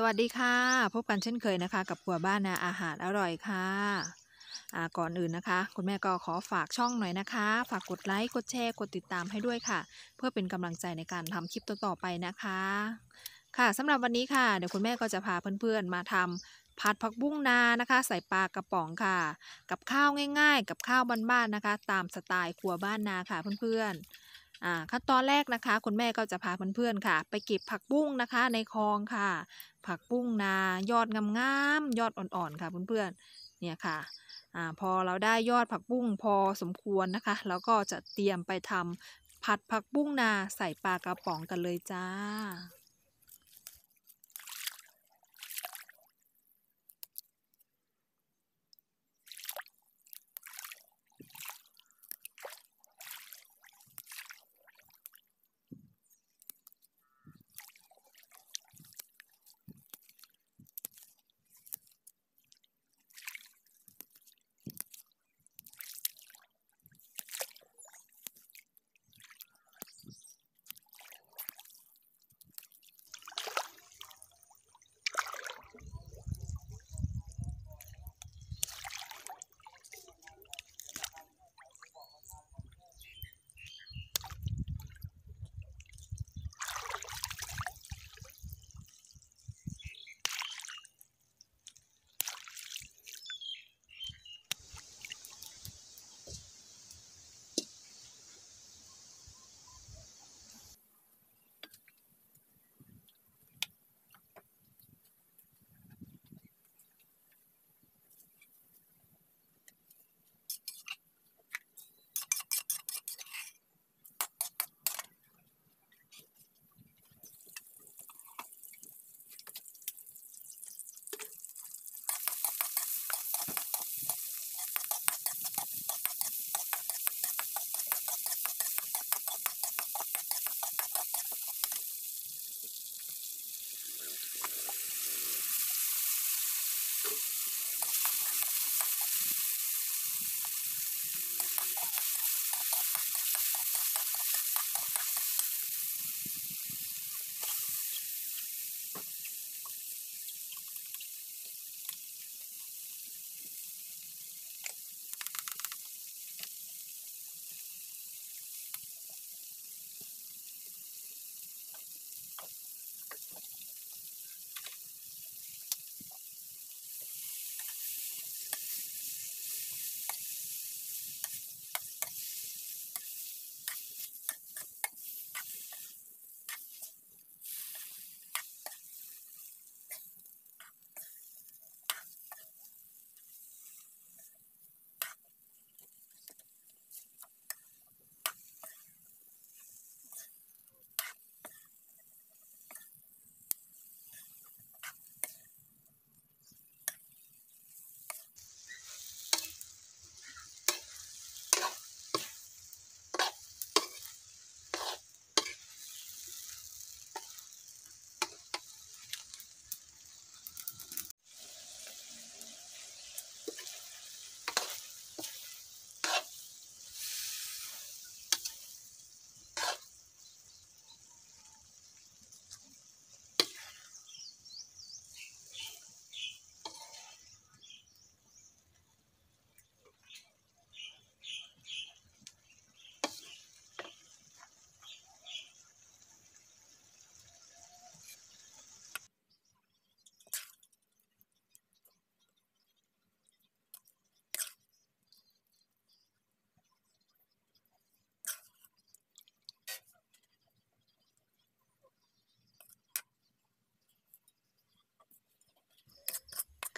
สวัสดีค่ะ พบกันเช่นเคยนะคะ กับครัวบ้านนาอาหารอร่อยค่ะะก่อนอื่นนะคะคุณแม่ก็ขอฝากช่องหน่อยนะคะ ฝากกดไลค์กดแชร์กดติดตามให้ด้วยค่ะ เพื่อเป็นกำลังใจในการทำคลิปต่อๆไปนะคะ ค่ะสำหรับวันนี้ค่ะเดี๋ยวคุณแม่ก็จะพาเพื่อนๆ มาทำผัดผักบุ้งนานะคะ ใส่ปลากระป๋องค่ะ กับข้าวง่าย ๆ กับข้าวบ้านๆนะคะ ตามสไตล์ครัวบ้านนาค่ะเพื่อนๆขั้นตอนแรกนะคะคุณแม่ก็จะพาเพื่อนๆค่ะ ไปเก็บผักบุ้งนะคะในคลองค่ะ ผักบุ้งนายอดงามๆยอดอ่อนๆค่ะเพื่อนๆเนี่ยค่ะอพอเราได้ยอดผักบุ้งพอสมควรนะคะแล้วก็จะเตรียมไปทำผัดผักบุ้งนาใส่ปลากระป๋องกันเลยจ้า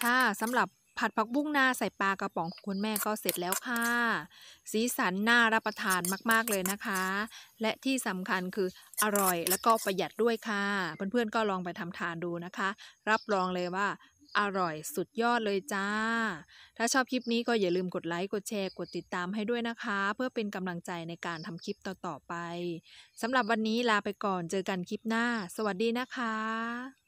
ค่ะสำหรับผัดผักบุ้งนาใส่ปลากระป๋องคุณแม่ก็เสร็จแล้วค่ะ สีสันน่ารับประทานมากๆเลยนะคะ และที่สำคัญคืออร่อยและก็ประหยัดด้วยค่ะ เพื่อนๆก็ลองไปทำทานดูนะคะ รับรองเลยว่า อร่อยสุดยอดเลยจ้า ถ้าชอบคลิปนี้ก็อย่าลืมกดไลค์ กดแชร์ กดติดตามให้ด้วยนะคะ เพื่อเป็นกำลังใจในการทำคลิปต่อๆไปสำหรับวันนี้ลาไปก่อน เจอกันคลิปหน้า สวัสดีนะคะ